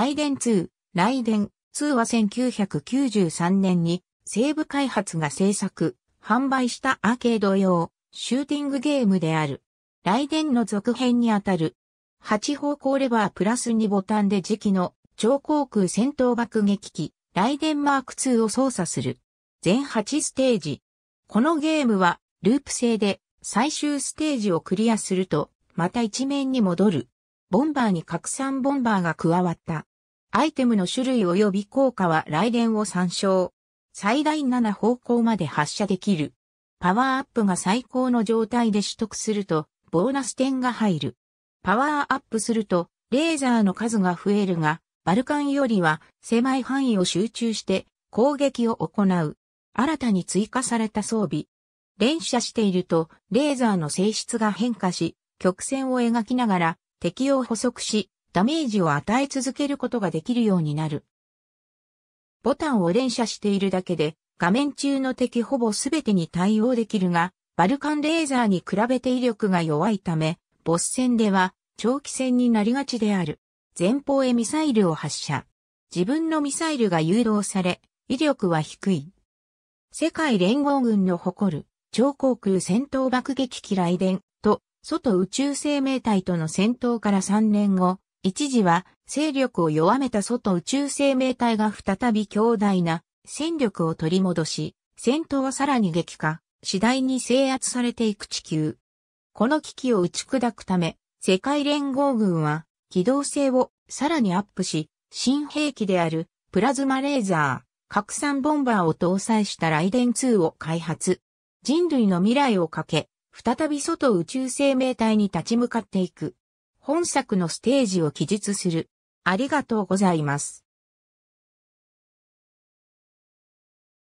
雷電2、雷電2は1993年に西部開発が制作、販売したアーケード用シューティングゲームである。雷電の続編にあたる。8方向レバープラス2ボタンで時期の超航空戦闘爆撃機、雷電マーク2を操作する。全8ステージ。このゲームはループ制で最終ステージをクリアすると、また一面に戻る。ボンバーに拡散ボンバーが加わった。アイテムの種類及び効果は来電を参照。最大7方向まで発射できる。パワーアップが最高の状態で取得すると、ボーナス点が入る。パワーアップすると、レーザーの数が増えるが、バルカンよりは狭い範囲を集中して攻撃を行う。新たに追加された装備。連射していると、レーザーの性質が変化し、曲線を描きながら敵を捕捉し、ダメージを与え続けることができるようになる。ボタンを連射しているだけで、画面中の敵ほぼすべてに対応できるが、バルカンレーザーに比べて威力が弱いため、ボス戦では長期戦になりがちである。前方へミサイルを発射。自分のミサイルが誘導され、威力は低い。世界連合軍の誇る超航空戦闘爆撃機雷電と外宇宙生命体との戦闘から3年後、一時は勢力を弱めた外宇宙生命体が再び強大な戦力を取り戻し、戦闘はさらに激化、次第に制圧されていく地球。この危機を打ち砕くため、世界連合軍は機動性をさらにアップし、新兵器であるプラズマレーザー、拡散ボンバーを搭載したライデン2を開発。人類の未来をかけ、再び外宇宙生命体に立ち向かっていく。本作のステージを記述する。ありがとうございます。